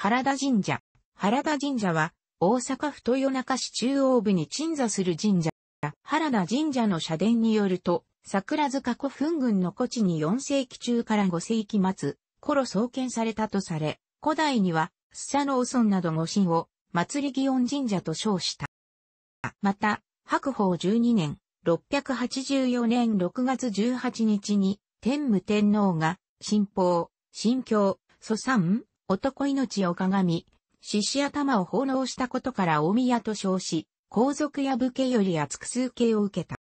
原田神社。原田神社は、大阪府豊中市中央部に鎮座する神社。原田神社の社殿によると、桜塚古墳群の古地に4世紀中から5世紀末、頃創建されたとされ、古代には、スサノの王など御神を、祭り祇園神社と称した。また、白宝12年、684年6月18日に、天武天皇が、神宝、神教、祖山、男命を鏡み、獅子頭を奉納したことから大宮と称し、皇族や武家より厚く崇敬を受けた。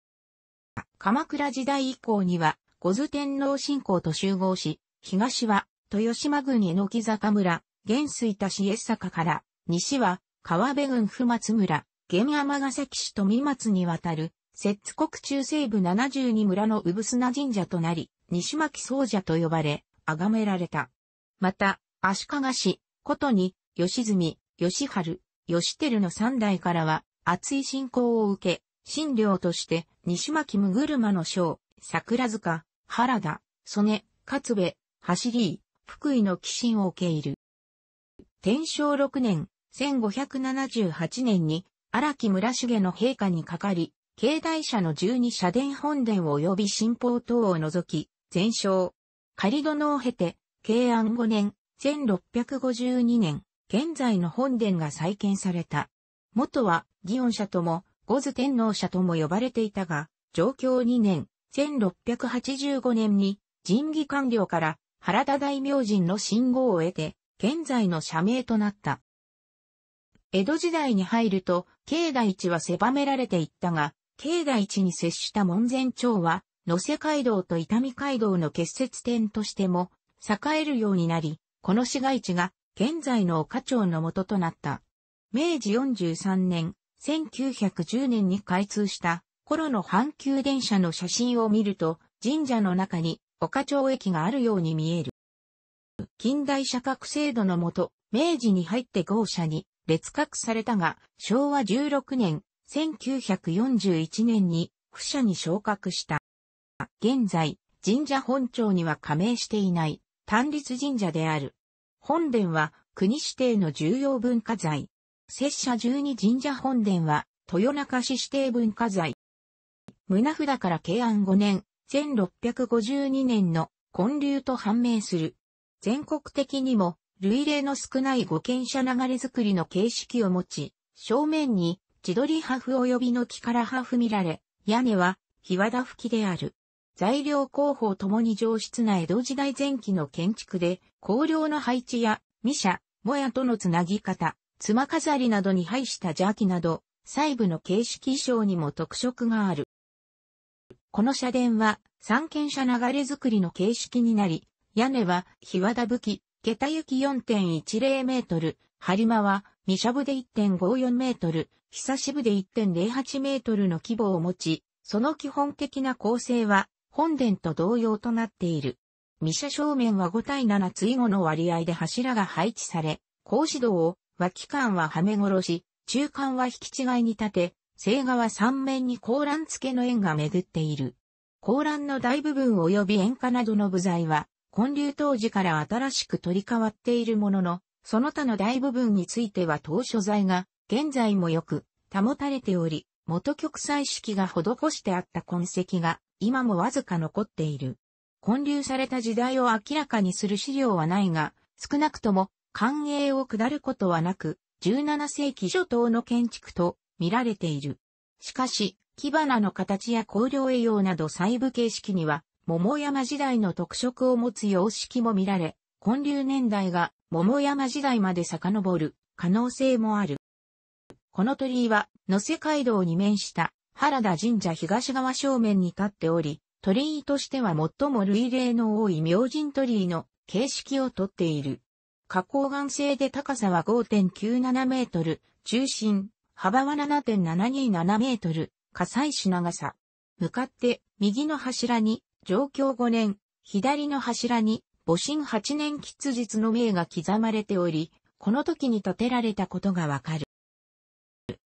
鎌倉時代以降には、五頭天皇信仰と集合し、東は、豊島郡榎坂村、元水田市江坂から、西は、川辺郡不松村、玄山ヶ崎市三松にわたる、摂津国中西部72村の産砂神社となり、西巻総社と呼ばれ、崇められた。また、足利氏、ことに、吉住、吉春、吉照の三代からは、厚い信仰を受け、診療として、西巻むぐるまの章、桜塚、原田、曽根、勝部、走り、福井の寄進を受け入る。天正6年、1578年に、荒木村重の陛下にかかり、境内社の十二社殿本殿及び新法等を除き、全焼。仮殿を経て、慶安5年、1652年、現在の本殿が再建された。元は、祇園社とも、五頭天皇社とも呼ばれていたが、上京2年、1685年に、神義官僚から原田大明神の信号を得て、現在の社名となった。江戸時代に入ると、境内地は狭められていったが、境内地に接した門前町は、野瀬街道と伊丹街道の結節点としても、栄えるようになり、この市街地が現在の岡町の元となった。明治43年、1910年に開通した頃の阪急電車の写真を見ると、神社の中に岡町駅があるように見える。近代社格制度のもと、明治に入って豪社に列格されたが、昭和16年、1941年に、府社に昇格した。現在、神社本庁には加盟していない、単立神社である。本殿は国指定の重要文化財。拙者十二神社本殿は豊中市指定文化財。胸札から慶安5年、1652年の建立と判明する。全国的にも類例の少ない五軒舎流れづくりの形式を持ち、正面に千鳥り破風及びの木から破風見られ、屋根は日和田吹きである。材料工法ともに上質な江戸時代前期の建築で、香料の配置や、ミシャ、モヤとのつなぎ方、妻飾りなどに配した邪気など、細部の形式衣装にも特色がある。この社殿は、三軒車流れ作りの形式になり、屋根は、日和田武き、下駄行き4.10メートル、張間は、ミシャぶで1.54メートル、久しぶで1.08メートルの規模を持ち、その基本的な構成は、本殿と同様となっている。三社正面は5対7対後の割合で柱が配置され、格子戸を、脇間ははめ殺し、中間は引き違いに立て、正側三面に高欄付けの円が巡っている。高欄の大部分及び円化などの部材は、建立当時から新しく取り替わっているものの、その他の大部分については当初材が、現在もよく、保たれており、元極彩式が施してあった痕跡が今もわずか残っている。混流された時代を明らかにする資料はないが、少なくとも官営を下ることはなく、17世紀初頭の建築と見られている。しかし、木花の形や香料栄養など細部形式には、桃山時代の特色を持つ様式も見られ、混流年代が桃山時代まで遡る可能性もある。この鳥居は、野瀬街道に面した原田神社東側正面に立っており、鳥居としては最も類例の多い明神鳥居の形式をとっている。花崗岩製で高さは5.97メートル、中心、幅は7.727メートル、火災し長さ。向かって、右の柱に、上京5年、左の柱に、母神8年吉日の名が刻まれており、この時に建てられたことがわかる。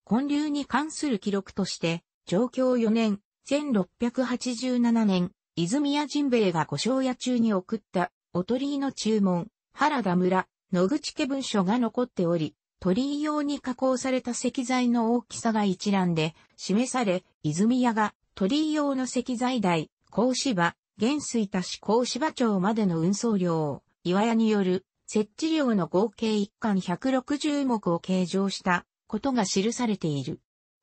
混流に関する記録として、上京4年、1687年、泉谷神兵衛が御正夜中に送った、お鳥居の注文、原田村、野口家文書が残っており、鳥居用に加工された石材の大きさが一覧で示され、泉谷が鳥居用の石材代、甲芝、元水田市甲芝町までの運送量を、岩屋による設置量の合計一貫160目を計上したことが記されている。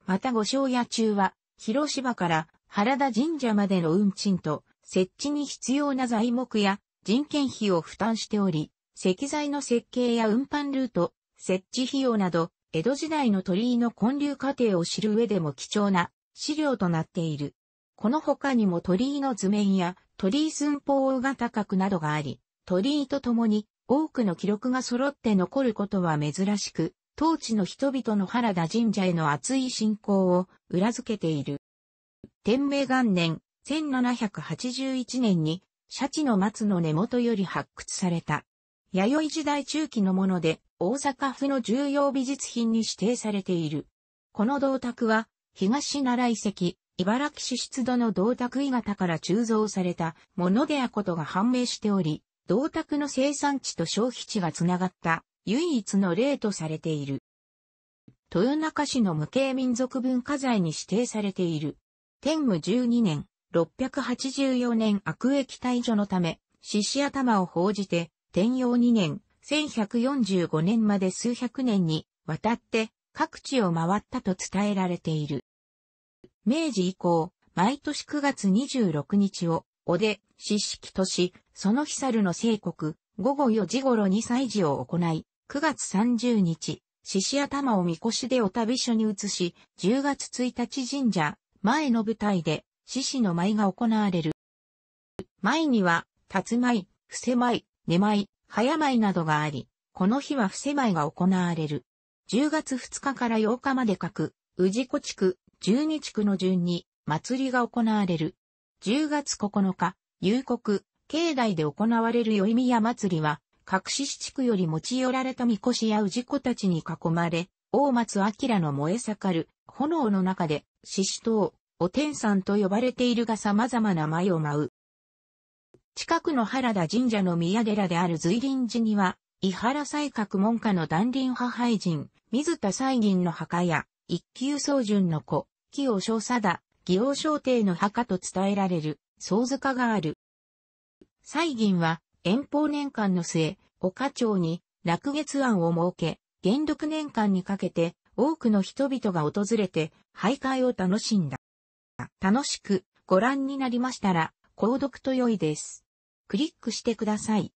また御正夜中は、広島から原田神社までの運賃と、設置に必要な材木や人件費を負担しており、石材の設計や運搬ルート、設置費用など、江戸時代の鳥居の建立過程を知る上でも貴重な資料となっている。この他にも鳥居の図面や鳥居寸法大型角などがあり、鳥居とともに多くの記録が揃って残ることは珍しく、当地の人々の原田神社への熱い信仰を裏付けている。天明元年、1781年に、シャチの松の根元より発掘された。弥生時代中期のもので、大阪府の重要美術品に指定されている。この銅鐸は、東奈良遺跡、茨城市出土の銅鐸鋳型から鋳造されたものであことが判明しており、銅鐸の生産地と消費地がつながった唯一の例とされている。豊中市の無形民族文化財に指定されている。天武12年、684年悪役退場のため、獅子頭を報じて、天陽2年、1145年まで数百年にわたって各地を回ったと伝えられている。明治以降、毎年9月26日を、おで、四式とし、その日猿の聖国、午後4時頃に祭事を行い、9月30日、獅子頭を神輿でお旅所に移し、10月1日神社、前の舞台で、獅子の舞が行われる。舞には、竜舞、伏せ舞、寝舞、早舞などがあり、この日は伏せ舞が行われる。10月2日から8日まで各、治子地区、十二地区の順に、祭りが行われる。10月9日、夕刻、境内で行われる宵宮祭りは、隠し地区より持ち寄られた神輿や氏子たちに囲まれ、大松明の燃え盛る炎の中で、獅子島、お天さんと呼ばれているが様々な舞を舞う。近くの原田神社の宮寺である随林寺には、伊原西閣門下の断林派廃人、水田西銀の墓や、一級宗順の子、清正佐だ、義王商帝の墓と伝えられる、宗塚がある。西銀は、遠方年間の末、岡町に落月庵を設け、元禄年間にかけて多くの人々が訪れて徘徊を楽しんだ。楽しくご覧になりましたら、購読と良いです。クリックしてください。